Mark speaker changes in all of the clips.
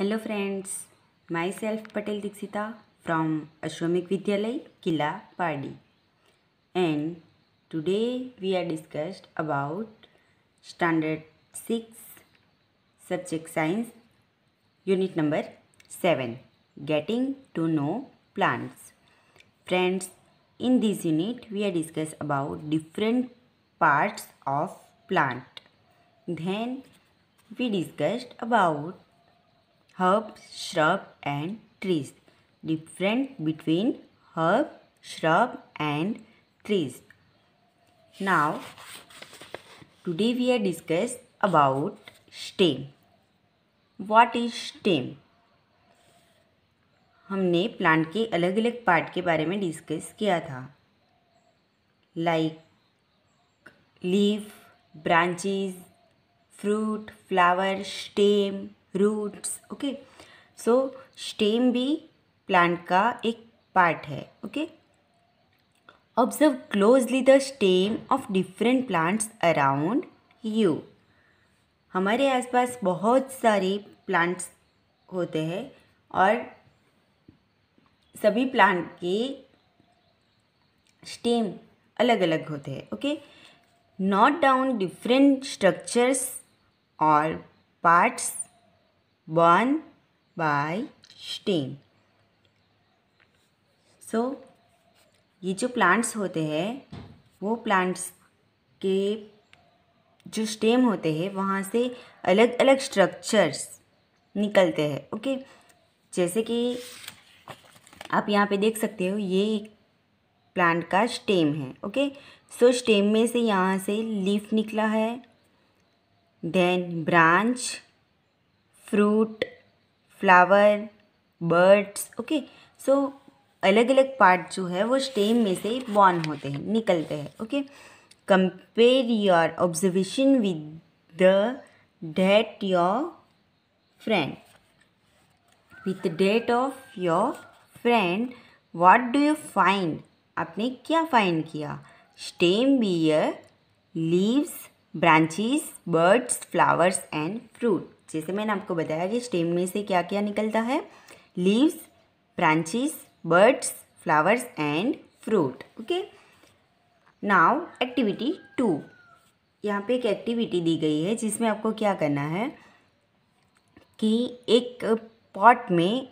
Speaker 1: Hello friends, myself Patel Dixita from Ashwamik Vidyalay, Kila Padi. And today we are discussed about standard 6 subject science unit number 7 getting to know plants. Friends, in this unit we are discussed about different parts of plant. Then we discussed about herb, shrub and trees. Difference between herb, shrub and trees. Now, today we are discuss about stem. What is stem? हमने plant के अलग अलग part के बारे में discuss किया था like leaf branches fruit flower stem roots okay so stem भी प्लांट का एक पार्ट है okay observe closely the stem of different plants around you हमारे आसपास बहुत सारे प्लांट्स होते हैं और सभी प्लांट के स्टेम अलग अलग होते हैं okay not down different structures और पार्ट्स 1 बाय स्टीम सो ये जो प्लांट्स होते हैं वो प्लांट्स के जो स्टेम होते हैं वहाँ से अलग अलग स्ट्रक्चर्स निकलते हैं ओके जैसे कि आप यहाँ पे देख सकते हो ये प्लांट का स्टेम है ओके सो स्टेम में से यहाँ से लीफ निकला है then branch fruit flower buds okay so अलग अलग पार्ट जो है वो स्टेम में से बॉर्न होते हैं निकलते हैं okay compare your observation with the that your friend with that of your friend what do you find आपने क्या फाइंड किया stem bear leaves branches buds flowers and fruit जैसे मैंने आपको बताया कि स्टेम में से क्या क्या निकलता है leaves branches buds flowers and fruit okay now activity two यहाँ पे एक एक्टिविटी दी गई है जिसमें आपको क्या करना है कि एक पॉट में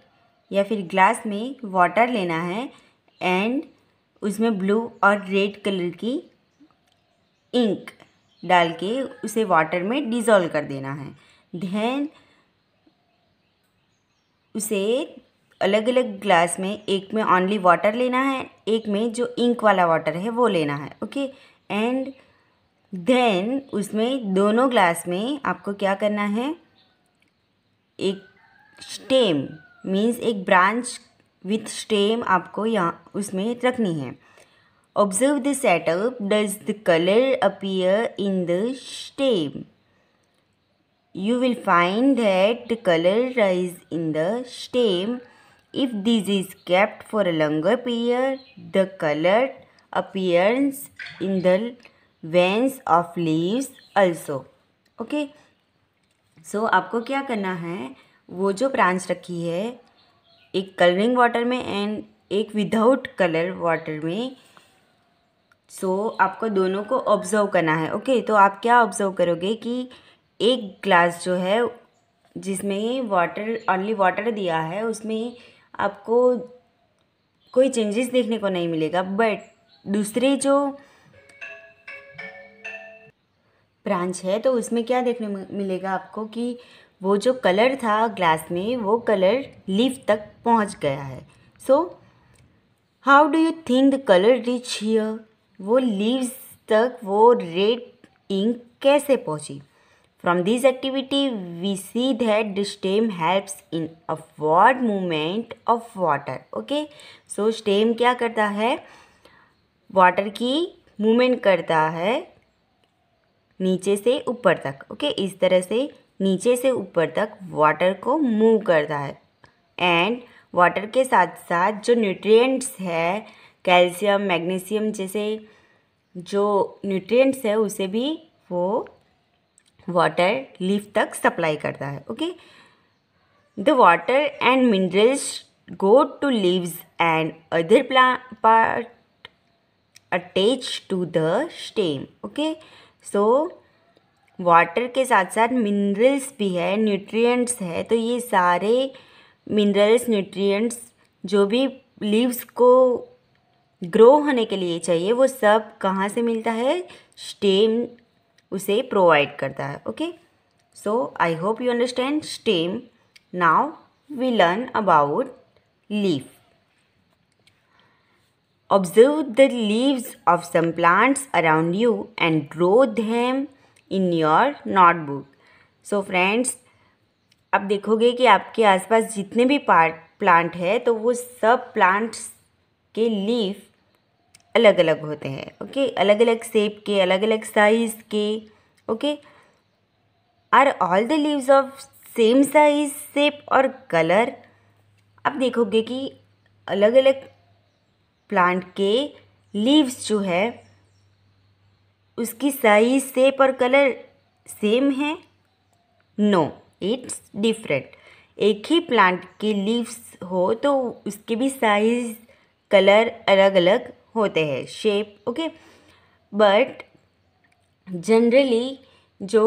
Speaker 1: या फिर ग्लास में वाटर लेना है एंड उसमें ब्लू और रेड कलर की इंक डाल के उसे वाटर में डिज़ोल्व कर देना है धैन उसे अलग अलग ग्लास में एक में ऑनली वाटर लेना है एक में जो इंक वाला वाटर है वो लेना है ओके एंड देन उसमें दोनों ग्लास में आपको क्या करना है एक स्टेम मीन्स एक ब्रांच विथ स्टेम आपको यहाँ उसमें रखनी है observe the setup does the colour appear in the stem you will find that the color rise in the stem. If this is kept for a longer period, the color appears in the veins of leaves also. Okay. so, aapko kya karna hai wo jo branch rakhi hai ek coloring water mein and ek without color water mein so so, आपको दोनों को observe करना है okay okay, तो आप क्या observe करोगे कि एक ग्लास जो है जिसमें वाटर ऑनली वाटर दिया है उसमें आपको कोई चेंजेस देखने को नहीं मिलेगा बट दूसरे जो ब्रांच है तो उसमें क्या देखने मिलेगा आपको कि वो जो कलर था ग्लास में वो कलर लीफ तक पहुंच गया है so how do you think the colour reach here वो लीव्स तक वो रेड इंक कैसे पहुंची From this activity, we see that the stem helps in upward movement of water. Okay, so stem क्या करता है वाटर की मूवमेंट करता है नीचे से ऊपर तक ओके okay? इस तरह से नीचे से ऊपर तक वाटर को मूव करता है एंड वाटर के साथ साथ जो न्यूट्रिएंट्स है कैल्शियम मैग्नीशियम जैसे जो न्यूट्रिएंट्स है उसे भी वो वाटर लीफ तक सप्लाई करता है okay the water and minerals go to leaves and other प्ला part attach to the stem okay so water के साथ साथ मिनरल्स भी है न्यूट्रिएंट्स है तो ये सारे मिनरल्स न्यूट्रिएंट्स जो भी लीव्स को ग्रो होने के लिए चाहिए वो सब कहाँ से मिलता है स्टेम उसे प्रोवाइड करता है okay so I hope you understand stem now we learn about leaf observe the leaves of some plants around you and draw them in your notebook so friends आप देखोगे कि आपके आसपास जितने भी पार्ट प्लांट है तो वो सब प्लांट्स के लीफ अलग अलग होते हैं ओके अलग अलग सेप के अलग अलग साइज़ के okay are all the leaves of same size shape और कलर आप देखोगे कि अलग अलग प्लांट के लीव्स जो है उसकी साइज सेप और कलर सेम है नो इट्स डिफरेंट एक ही प्लांट के लीव्स हो तो उसके भी साइज कलर अलग अलग होते हैं शेप ओके बट जनरली जो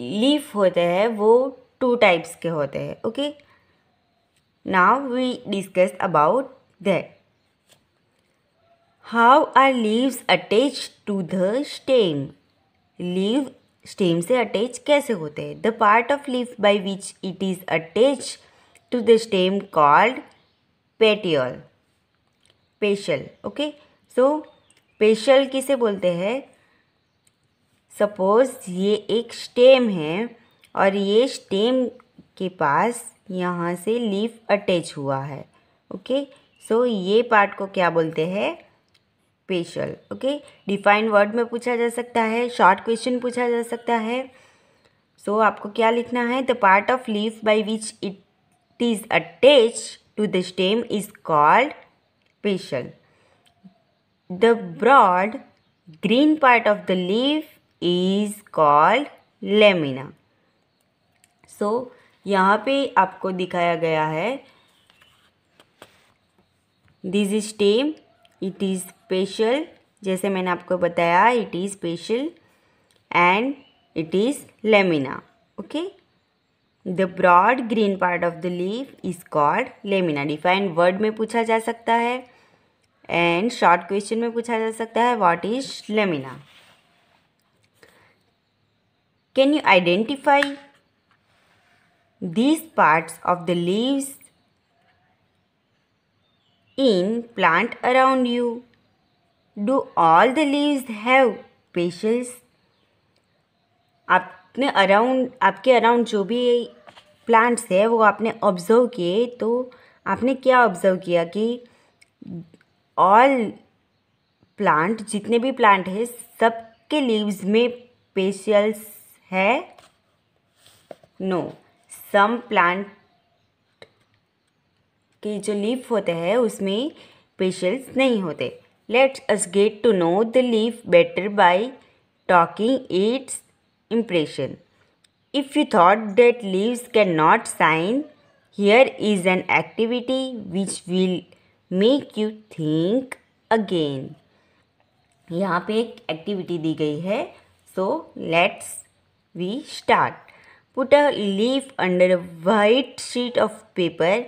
Speaker 1: लीफ होते हैं वो टू टाइप्स के होते हैं okay now we discuss about that how are leaves attach to the stem leaf stem से अटैच कैसे होते हैं the part of leaf by which it is attach to the stem called petiole petiole okay so petiole किसे बोलते हैं suppose ये एक stem है और ये स्टेम के पास यहाँ से लीफ अटैच हुआ है ओके सो ये पार्ट को क्या बोलते हैं पेशल ओके डिफाइंड वर्ड में पूछा जा सकता है शॉर्ट क्वेश्चन पूछा जा सकता है सो so, आपको क्या लिखना है the part of leaf by which it is attach to the stem is called petiole the broad green part of the leaf is called lamina so यहाँ पे आपको दिखाया गया है this is stem it is petiole जैसे मैंने आपको बताया it is petiole and it is lamina okay the broad green part of the leaf is called lamina defined word में पूछा जा सकता है एंड शॉर्ट क्वेश्चन में पूछा जा सकता है what is lamina can you identify these parts of the leaves in plant around you do all the leaves have petioles आपने अराउंड आपके अराउंड जो भी प्लांट्स है वो आपने ऑब्ज़र्व किए तो आपने क्या ऑब्ज़र्व किया कि ऑल प्लांट जितने भी प्लांट है सबके लीव्स में पेशियल्स है नो सम प्लांट के जो लीफ होते हैं उसमें पेशियल्स नहीं होते let's us get to know the leaf better by talking its impression If you thought that leaves cannot shine, here is an activity which will make you think again. यहाँ पे एक activity दी गई है so let's we start put a leaf under a white sheet of paper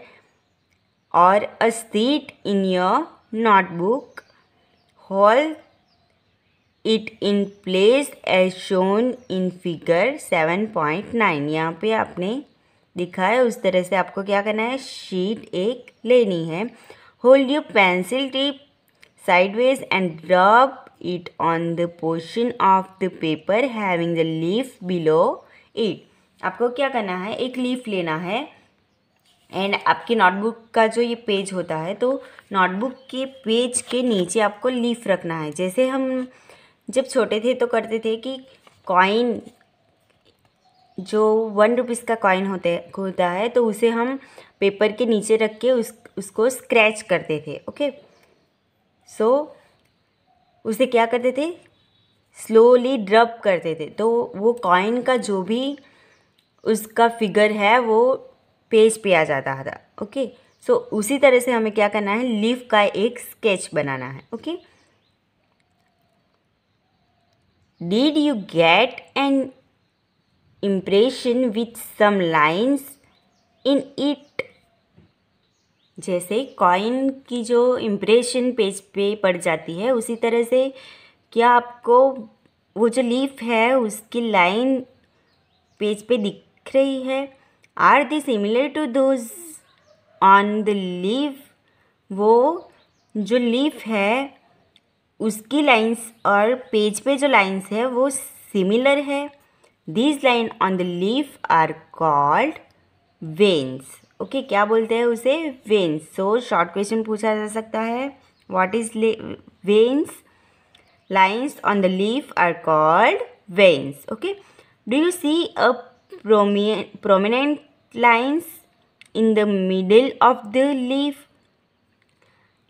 Speaker 1: और a sheet in your notebook hold it in place as shown in figure seven point nine यहाँ पर आपने दिखा है उस तरह से आपको क्या करना है शीट एक लेनी है hold you pencil tip sideways and drop it on the portion of the paper having the leaf below it आपको क्या करना है एक लीफ लेना है एंड आपकी नोटबुक का जो ये पेज होता है तो नोटबुक के पेज के नीचे आपको लीफ रखना है जैसे हम जब छोटे थे तो करते थे कि कॉइन जो वन रुपीज़ का कॉइन होते होता है तो उसे हम पेपर के नीचे रख के उस उसको स्क्रैच करते थे ओके सो so, उसे क्या करते थे स्लोली ड्रप करते थे तो वो कॉइन का जो भी उसका फिगर है वो पेज पे आ जाता था ओके सो so, उसी तरह से हमें क्या करना है लीफ का एक स्केच बनाना है okay Did you get an impression with some lines in it? जैसे कॉइन की जो इम्प्रेशन पेज पे पड़ जाती है उसी तरह से क्या आपको वो जो लीफ है उसकी लाइन पेज पे दिख रही है are the similar to those on the leaf वो जो लीफ है उसकी लाइंस और पेज पे जो लाइंस है वो सिमिलर है these line on the leaf are called veins okay क्या बोलते हैं उसे वेन्स सो शॉर्ट क्वेश्चन पूछा जा सकता है what is veins lines on the leaf are called veins okay do you see a prominent prominent lines in the middle of the leaf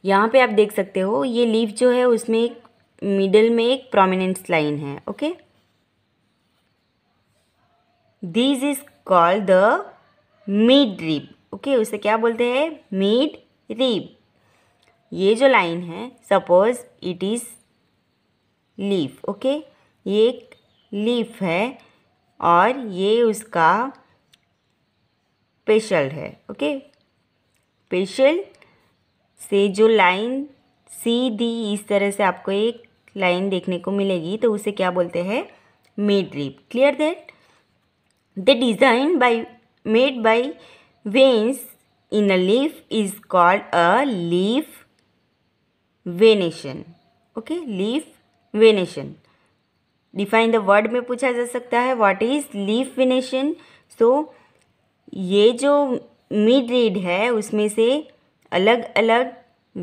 Speaker 1: यहाँ पे आप देख सकते हो ये लीफ जो है उसमें एक मिडल में एक प्रोमिनेंस लाइन है okay this is called the midrib okay उसे क्या बोलते हैं मिड रिब ये जो लाइन है suppose it is leaf okay ये एक लीफ है और ये उसका पेशल है ओके पेशल से जो लाइन सी डी इस तरह से आपको एक लाइन देखने को मिलेगी तो उसे क्या बोलते हैं midrib clear that the design by made by veins in a leaf is called a leaf venation okay leaf venation define the word में पूछा जा सकता है what is leaf venation so ये जो मिड रीड है उसमें से अलग अलग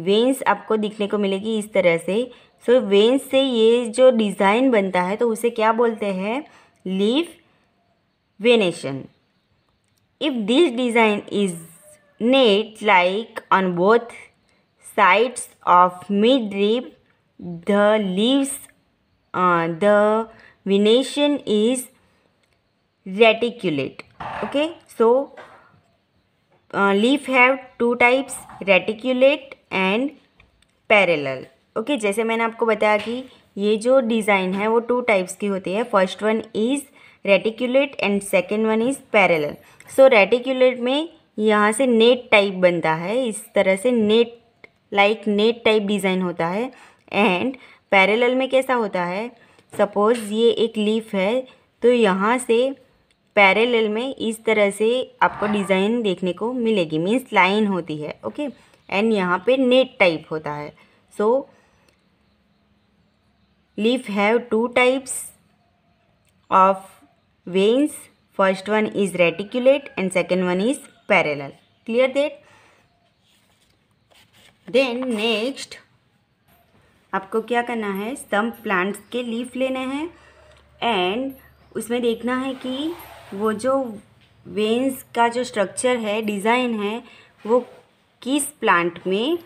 Speaker 1: वेंस आपको दिखने को मिलेगी इस तरह से सो so, वेंस से ये जो डिज़ाइन बनता है तो उसे क्या बोलते हैं leaf venation if this design is net like on both sides of mid the the leaves the venation is reticulate okay so leaf have two types reticulate and parallel okay जैसे मैंने आपको बताया कि ये जो डिज़ाइन है वो two types की होती है first one is reticulate and second one is parallel so reticulate में यहाँ से नेट टाइप बनता है इस तरह से net like net type design होता है एंड पैरेलल में कैसा होता है सपोज़ ये एक लीफ है तो यहाँ से पैरेलल में इस तरह से आपको डिज़ाइन देखने को मिलेगी मीन्स लाइन होती है ओके एंड यहाँ पे नेट टाइप होता है so leaf have two types of veins first one is reticulate and second one is parallel clear that then next आपको क्या करना है सम प्लांट्स के लीफ लेने हैं एंड उसमें देखना है कि वो जो वेंस का जो स्ट्रक्चर है डिज़ाइन है वो किस प्लांट में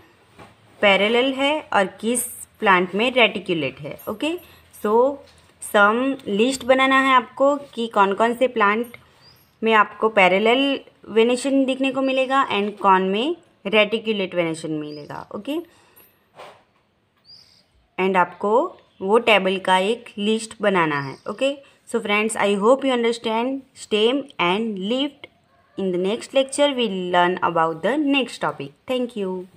Speaker 1: पैरेलल है और किस प्लांट में रेटिकुलेट है ओके सो सम लिस्ट बनाना है आपको कि कौन कौन से प्लांट में आपको पैरेलल वेनेशन दिखने को मिलेगा एंड कौन में रेटिकुलेट वेनेशन मिलेगा ओके एंड आपको वो टेबल का एक लिस्ट बनाना है ओके So friends, I hope you understand stem and lift. In the next lecture, we'll learn about the next topic. Thank you.